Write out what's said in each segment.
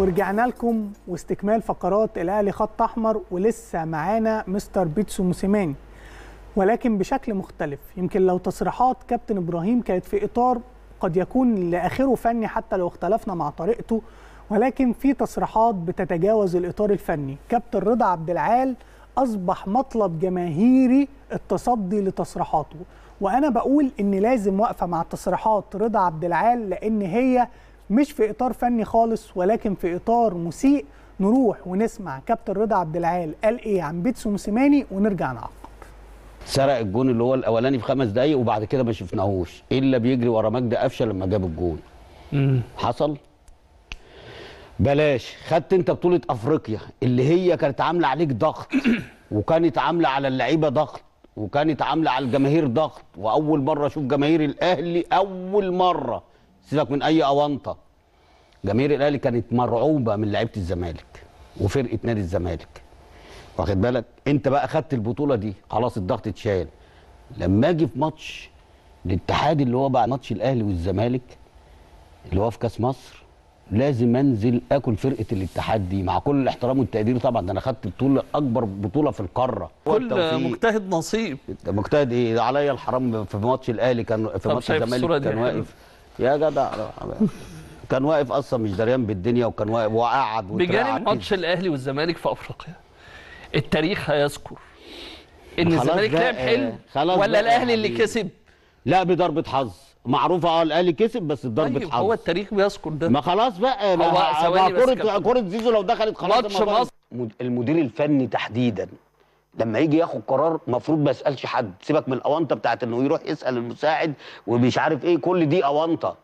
ورجعنا لكم واستكمال فقرات الاهلي خط احمر ولسه معانا مستر بيتسو موسيماني ولكن بشكل مختلف يمكن لو تصريحات كابتن ابراهيم كانت في اطار قد يكون لاخره فني حتى لو اختلفنا مع طريقته ولكن في تصريحات بتتجاوز الاطار الفني كابتن رضا عبد العال اصبح مطلب جماهيري التصدي لتصريحاته وانا بقول ان لازم واقفه مع تصريحات رضا عبد العال لان هي مش في اطار فني خالص ولكن في اطار مسيء نروح ونسمع كابتن رضا عبد العال قال ايه عن بيتسو موسيماني ونرجع نعقب سرق الجون اللي هو الاولاني في خمس دقايق وبعد كده ما شفناهوش إيه الا بيجري ورا مجدي قفشه لما جاب الجون حصل بلاش خدت انت بطوله افريقيا اللي هي كانت عامله عليك ضغط وكانت عامله على اللعيبه ضغط وكانت عامله على الجماهير ضغط واول مره اشوف جماهير الاهلي اول مره سيبك من اي اونطه جماهير الاهلي كانت مرعوبه من لعيبه الزمالك وفرقه نادي الزمالك واخد بالك انت بقى خدت البطوله دي خلاص الضغط اتشال لما اجي في ماتش الاتحاد اللي هو بقى ماتش الاهلي والزمالك اللي هو في كاس مصر لازم انزل اكل فرقه الاتحاد دي مع كل الاحترام والتقدير طبعا ده انا خدت بطوله اكبر بطوله في القاره كل مجتهد نصيب مجتهد ايه عليا الحرام في ماتش الاهلي كان في ماتش الزمالك كان واقف يا جدع كان واقف اصلا مش دريان بالدنيا وكان واقف وقعد بجانب ماتش الاهلي والزمالك في افريقيا التاريخ هيذكر ان الزمالك لعب آه، حلو ولا الاهلي اللي يعني كسب لا بضربه حظ معروفة اه الاهلي كسب بس الضربة أيوة طيب، حظ هو التاريخ بيذكر ده ما خلاص بقى ما كرة كرة زيزو لو دخلت خلاص ماتش مصر المدير الفني تحديدا لما يجي ياخد قرار مفروض ما يسالش حد سيبك من الاونطه بتاعت انه يروح يسال المساعد ومش عارف ايه كل دي اونطه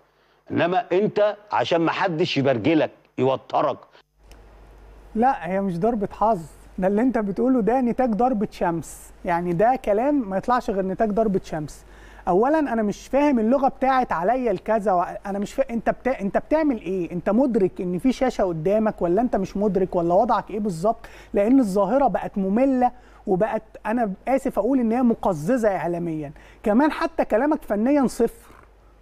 انما انت عشان ما حدش يبرجلك يوترك لا هي مش ضربه حظ ده اللي انت بتقوله ده نتاج ضربه شمس يعني ده كلام ما يطلعش غير نتاج ضربه شمس اولا انا مش فاهم اللغه بتاعت عليا الكذا و... انا مش فا... انت بتا... انت بتعمل ايه انت مدرك ان في شاشه قدامك ولا انت مش مدرك ولا وضعك ايه بالظبط لان الظاهره بقت ممله وبقت انا اسف اقول ان هي مقززه اعلاميا كمان حتى كلامك فنيا صفر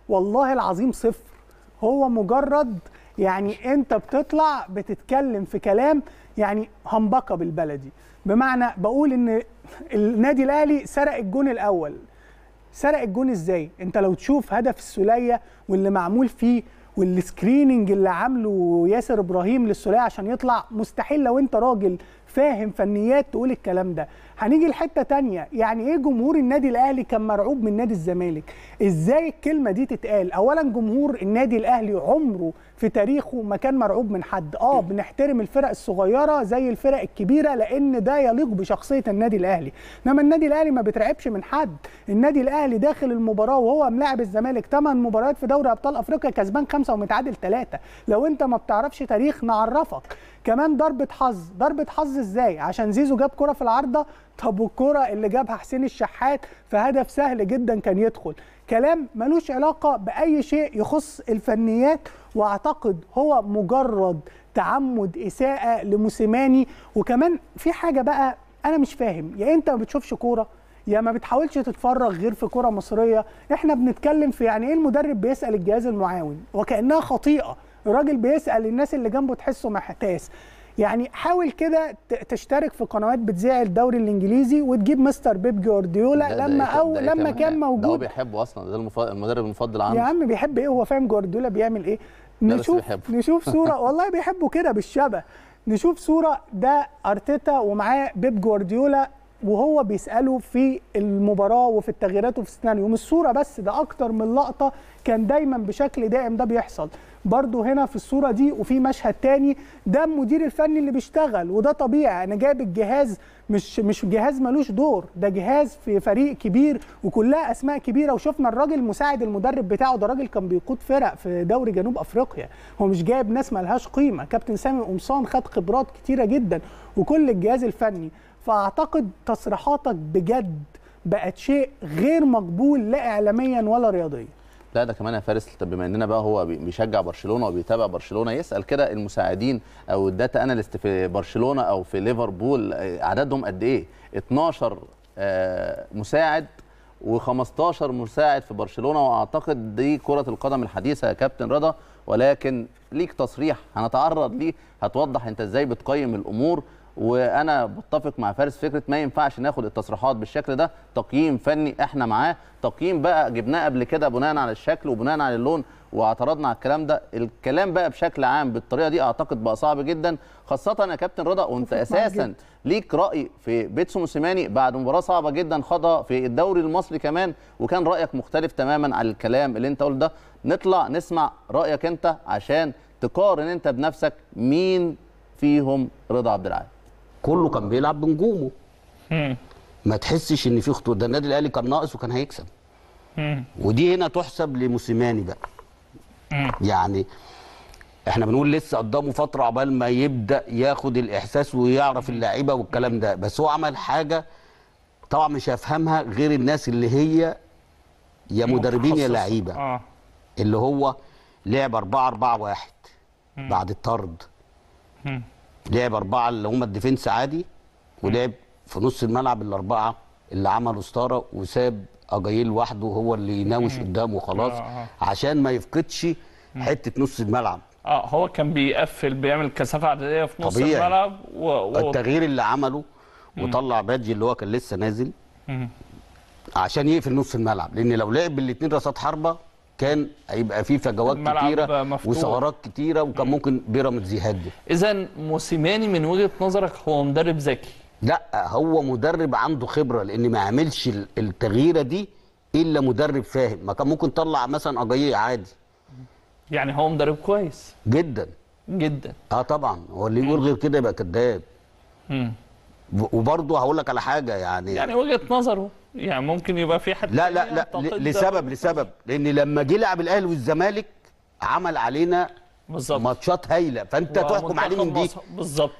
والله العظيم صفر هو مجرد يعني انت بتطلع بتتكلم في كلام يعني همبكه بالبلدي بمعنى بقول ان النادي الاهلي سرق الجون الاول سرق الجون ازاي انت لو تشوف هدف السوليه واللي معمول فيه والسكريننج اللي عامله ياسر ابراهيم للسوليه عشان يطلع مستحيل لو انت راجل فاهم فنيات تقول الكلام ده هنيجي لحته تانية يعني ايه جمهور النادي الاهلي كان مرعوب من نادي الزمالك ازاي الكلمه دي تتقال اولا جمهور النادي الاهلي عمره في تاريخه مكان مرعوب من حد اه بنحترم الفرق الصغيره زي الفرق الكبيره لان ده يليق بشخصيه النادي الاهلي انما النادي الاهلي ما بيترعبش من حد النادي الاهلي داخل المباراه وهو ملاعب الزمالك 8 مباريات في دوري ابطال افريقيا كسبان خمسة ومتعادل ثلاثة لو انت ما بتعرفش تاريخ نعرفك كمان ضربه حظ ضربه حظ ازاي عشان زيزو جاب كره في العارضه طب والكرة اللي جابها حسين الشحات في هدف سهل جدا كان يدخل كلام ملوش علاقة بأي شيء يخص الفنيات وأعتقد هو مجرد تعمد إساءة لموسيماني وكمان في حاجة بقى أنا مش فاهم يا أنت ما بتشوفش كورة يا ما بتحاولش تتفرغ غير في كوره مصرية احنا بنتكلم في يعني ايه المدرب بيسأل الجهاز المعاون وكأنها خطيئة الراجل بيسأل الناس اللي جنبه تحسه محتاس يعني حاول كده تشترك في قنوات بتذيع الدوري الانجليزي وتجيب مستر بيب جوارديولا لما او لما كان موجود هو بيحبه اصلا ده المدرب المفضل عنده يا عم بيحب ايه هو فاهم جوارديولا بيعمل ايه نشوف نشوف صوره والله بيحبه كده بالشبه نشوف صوره ده ارتيتا ومعاه بيب جوارديولا وهو بيساله في المباراه وفي التغييرات وفي السيناريو مش صوره بس ده اكتر من لقطه كان دايما بشكل دائم ده بيحصل برضو هنا في الصوره دي وفي مشهد تاني ده المدير الفني اللي بيشتغل وده طبيعي انا جايب الجهاز مش مش جهاز ملوش دور ده جهاز في فريق كبير وكلها اسماء كبيره وشفنا الراجل مساعد المدرب بتاعه ده راجل كان بيقود فرق في دوري جنوب افريقيا هو مش جايب ناس ملهاش قيمه كابتن سامي قمصان خد خبرات كتيره جدا وكل الجهاز الفني فاعتقد تصريحاتك بجد بقت شيء غير مقبول لا اعلاميا ولا رياضيا لا ده كمان يا فارس طب بما اننا بقى هو بيشجع برشلونه وبيتابع برشلونه يسال كده المساعدين او الداتا اناليست في برشلونه او في ليفربول آه، عددهم قد ايه 12 آه، مساعد و15 مساعد في برشلونه واعتقد دي كره القدم الحديثه يا كابتن رضا ولكن ليك تصريح هنتعرض ليه هتوضح انت ازاي بتقيم الامور وانا بتفق مع فارس فكره ما ينفعش ناخد التصريحات بالشكل ده تقييم فني احنا معاه تقييم بقى جبناه قبل كده بناء على الشكل وبناء على اللون واعترضنا على الكلام ده الكلام بقى بشكل عام بالطريقه دي اعتقد بقى صعب جدا خاصه يا كابتن رضا وانت اساسا ليك راي في بيتسو موسيماني بعد مباراه صعبه جدا خاضها في الدوري المصري كمان وكان رايك مختلف تماما عن الكلام اللي انت قلت ده نطلع نسمع رايك انت عشان تقارن انت بنفسك مين فيهم رضا عبد العال كله كان بيلعب بنجومه ما تحسش ان في خطوره ده النادي الاهلي كان ناقص وكان هيكسب ودي هنا تحسب لموسيماني بقى يعني احنا بنقول لسه قدامه فتره عبال ما يبدا ياخد الاحساس ويعرف اللعيبه والكلام ده بس هو عمل حاجه طبعا مش هفهمها غير الناس اللي هي يا مدربين يا لعيبه آه. اللي هو لعب 4 4 1 بعد الطرد لعب اربعه اللي هم الديفنس عادي ولعب في نص الملعب الاربعه اللي عملوا ستاره وساب اجايل لوحده هو اللي يناوش قدامه خلاص آه، آه. عشان ما يفقدش حته نص الملعب اه هو كان بيقفل بيعمل كثافه عدديه في نص طبيعي. الملعب و... و... التغيير اللي عمله وطلع بادجي اللي هو كان لسه نازل عشان يقفل نص الملعب لان لو لعب بالاثنين راسات حربه كان هيبقى فيه فجوات كتيره وثغرات كتيره وكان ممكن بيراميدز يهدد اذا موسيماني من وجهه نظرك هو مدرب ذكي لا هو مدرب عنده خبره لان ما عملش التغييره دي الا مدرب فاهم ما كان ممكن طلع مثلا اجاي عادي يعني هو مدرب كويس جدا جدا اه طبعا هو اللي يقول غير كده يبقى كذاب وبرضه هقول لك على حاجه يعني يعني وجهه نظره يعني ممكن يبقى في حد لا لا لا لسبب لسبب لان لما جه لعب الاهلي والزمالك عمل علينا بالظبط ماتشات هايله فانت تحكم عليه من دي بالظبط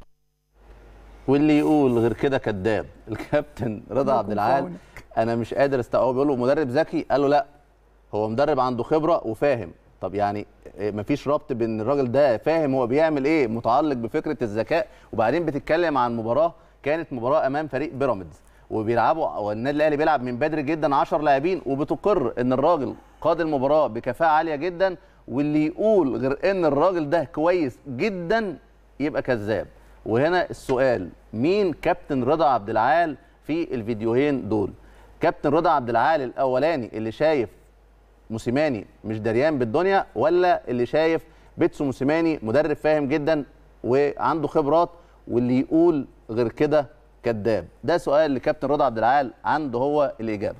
واللي يقول غير كده كذاب الكابتن رضا عبد العال انا مش قادر استوعبه بيقول له مدرب ذكي قال له لا هو مدرب عنده خبره وفاهم طب يعني آه، مفيش ربط بين الراجل ده فاهم هو بيعمل ايه متعلق بفكره الذكاء وبعدين بتتكلم عن مباراه كانت مباراه امام فريق بيراميدز وبيلعبوا والنادي الاهلي بيلعب من بدري جدا 10 لاعبين وبتقر ان الراجل قاد المباراه بكفاءه عاليه جدا واللي يقول غير ان الراجل ده كويس جدا يبقى كذاب وهنا السؤال مين كابتن رضا عبد العال في الفيديوهين دول كابتن رضا عبد العال الاولاني اللي شايف موسيماني مش دريان بالدنيا ولا اللي شايف بيتسو موسيماني مدرب فاهم جدا وعنده خبرات واللي يقول غير كده كذاب ده سؤال لكابتن رضا عبد العال عنده هو الاجابه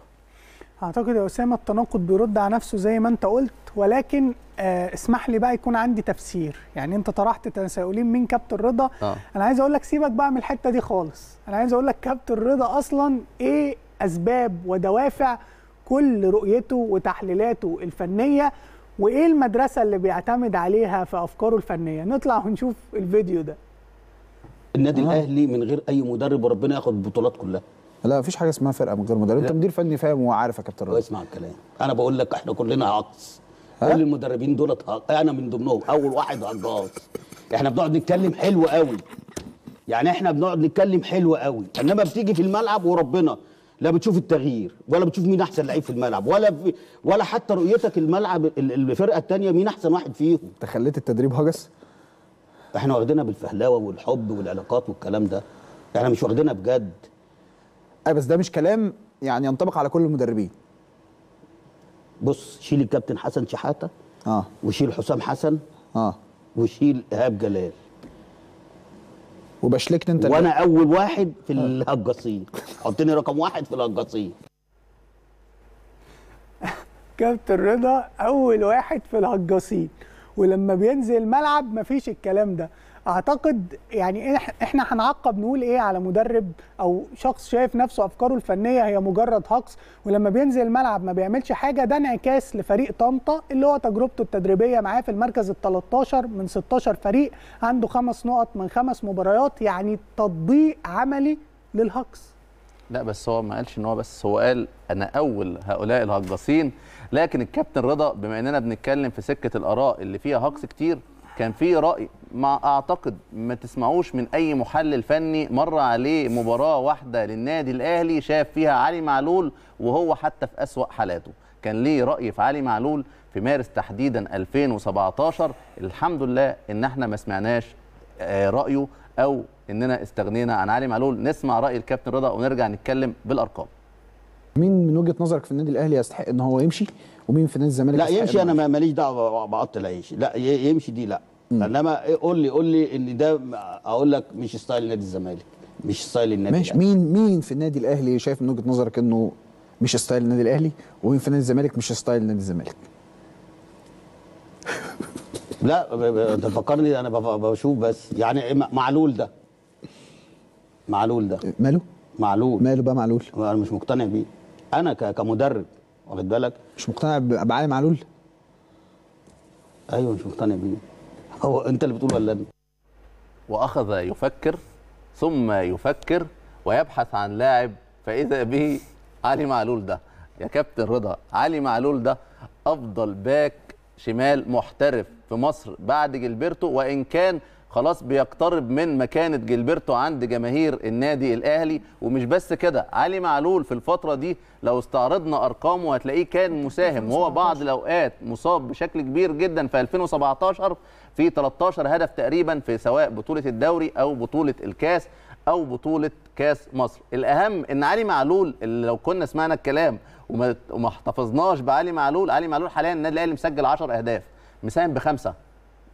اعتقد يا اسامه التناقض بيرد على نفسه زي ما انت قلت ولكن آه اسمح لي بقى يكون عندي تفسير يعني انت طرحت تساؤلين من كابتن رضا آه. انا عايز اقول لك سيبك بقى من الحته دي خالص انا عايز اقول لك كابتن رضا اصلا ايه اسباب ودوافع كل رؤيته وتحليلاته الفنيه وايه المدرسه اللي بيعتمد عليها في افكاره الفنيه نطلع ونشوف الفيديو ده النادي آه. الاهلي من غير اي مدرب وربنا ياخد البطولات كلها لا مفيش حاجه اسمها فرقه من غير مدرب انت مدير فني فاهم وعارف يا كابتن رضا اسمع الكلام انا بقول لك احنا كلنا عقص كل المدربين دول انا من ضمنهم اول واحد عطس احنا بنقعد نتكلم حلو قوي يعني احنا بنقعد نتكلم حلو قوي انما بتيجي في الملعب وربنا لا بتشوف التغيير ولا بتشوف مين احسن لعيب في الملعب ولا ب... ولا حتى رؤيتك الملعب الفرقه الثانيه مين احسن واحد فيهم انت خليت التدريب هجس احنا واخدينها بالفهلاوه والحب والعلاقات والكلام ده احنا مش واخدينها بجد اي بس ده مش كلام يعني ينطبق على كل المدربين بص شيل الكابتن حسن شحاته اه وشيل حسام حسن اه وشيل ايهاب جلال وبشلكت انت وانا اللي... اول واحد في آه. الهجاصين حطني رقم واحد في الهجاصين كابتن رضا اول واحد في الهجاصين ولما بينزل الملعب مفيش الكلام ده اعتقد يعني احنا هنعقب نقول ايه على مدرب او شخص شايف نفسه افكاره الفنيه هي مجرد هقص ولما بينزل الملعب ما بيعملش حاجه ده انعكاس لفريق طنطا اللي هو تجربته التدريبيه معاه في المركز ال 13 من 16 فريق عنده خمس نقط من خمس مباريات يعني تطبيق عملي للهقص لا بس هو ما قالش ان هو بس هو قال انا اول هؤلاء الهجاصين لكن الكابتن رضا بما اننا بنتكلم في سكه الاراء اللي فيها هجص كتير كان في راي ما اعتقد ما تسمعوش من اي محلل فني مر عليه مباراه واحده للنادي الاهلي شاف فيها علي معلول وهو حتى في اسوا حالاته كان ليه راي في علي معلول في مارس تحديدا 2017 الحمد لله ان احنا ما سمعناش آه، رايه او اننا استغنينا عن علي معلول نسمع راي الكابتن رضا ونرجع نتكلم بالارقام مين من وجهه نظرك في النادي الاهلي يستحق ان هو يمشي ومين في نادي الزمالك لا يمشي انا ماليش دعوه بقط لا يمشي لا يمشي دي لا انما قول لي قول لي ان ده اقول لك مش ستايل نادي الزمالك مش ستايل النادي ماشي مين مين في النادي الاهلي شايف من وجهه نظرك انه مش ستايل النادي الاهلي ومين في نادي الزمالك مش ستايل نادي الزمالك لا فكرني انا بشوف بس يعني معلول ده معلول ده ماله معلول ماله بقى معلول انا مش مقتنع بيه انا كمدرب واخد بالك مش مقتنع بعلي معلول ايوه مش مقتنع بيه هو انت اللي بتقول ولا انا واخذ يفكر ثم يفكر ويبحث عن لاعب فاذا به علي معلول ده يا كابتن رضا علي معلول ده افضل باك شمال محترف في مصر بعد جيلبرتو وان كان خلاص بيقترب من مكانه جيلبرتو عند جماهير النادي الاهلي ومش بس كده علي معلول في الفتره دي لو استعرضنا ارقامه هتلاقيه كان مساهم وهو بعض الاوقات مصاب بشكل كبير جدا في 2017 في 13 هدف تقريبا في سواء بطوله الدوري او بطوله الكاس او بطوله كاس مصر الاهم ان علي معلول اللي لو كنا سمعنا الكلام وما احتفظناش بعلي معلول علي معلول حاليا النادي الاهلي مسجل 10 اهداف مساهم بخمسه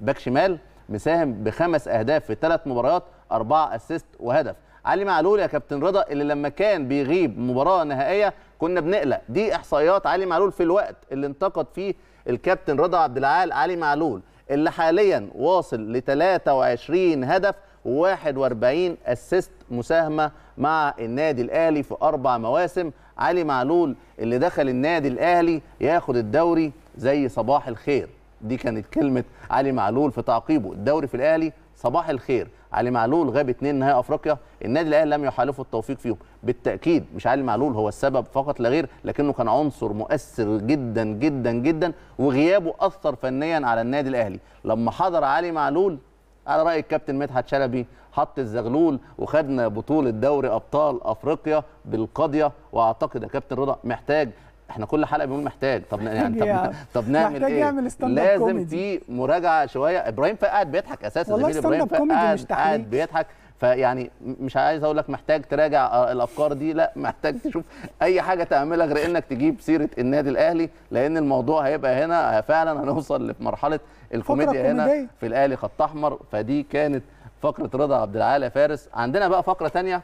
باك شمال مساهم بخمس اهداف في ثلاث مباريات اربعه اسيست وهدف علي معلول يا كابتن رضا اللي لما كان بيغيب مباراه نهائيه كنا بنقلق دي احصائيات علي معلول في الوقت اللي انتقد فيه الكابتن رضا عبد العال علي معلول اللي حاليا واصل ل 23 هدف و41 اسيست مساهمه مع النادي الاهلي في اربع مواسم علي معلول اللي دخل النادي الاهلي ياخد الدوري زي صباح الخير دي كانت كلمه علي معلول في تعقيبه الدوري في الاهلي صباح الخير علي معلول غاب اثنين نهائي افريقيا النادي الاهلي لم يحالفه التوفيق فيهم بالتاكيد مش علي معلول هو السبب فقط لا غير لكنه كان عنصر مؤثر جدا جدا جدا وغيابه اثر فنيا على النادي الاهلي لما حضر علي معلول على راي الكابتن مدحت شلبي حط الزغلول وخدنا بطوله دوري ابطال افريقيا بالقضيه واعتقد يا كابتن رضا محتاج احنا كل حلقه بنقول محتاج طب يعني طب, طب نعمل محتاج ايه يعمل لازم كوميدي. في مراجعه شويه ابراهيم فقعد قاعد بيضحك اساسا والله ابراهيم فقعد قاعد بيضحك فيعني مش عايز اقول لك محتاج تراجع آه، الافكار دي لا محتاج تشوف اي حاجه تعملها غير انك تجيب سيره النادي الاهلي لان الموضوع هيبقى هنا فعلا هنوصل لمرحله الكوميديا هنا في الاهلي خط احمر فدي كانت فقره رضا عبد العال فارس عندنا بقى فقره ثانيه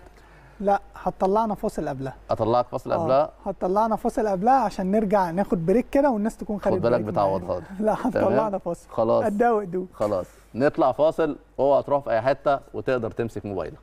لا هتطلعنا فاصل قبلها اطلعك فاصل آه، قبلها هتطلعنا فاصل قبلها عشان نرجع ناخد بريك كده والناس تكون خدت بالك بتعوض لا هتطلعنا فاصل خلاص الدواء دوق خلاص نطلع فاصل اوعى تروح في اي حته وتقدر تمسك موبايلك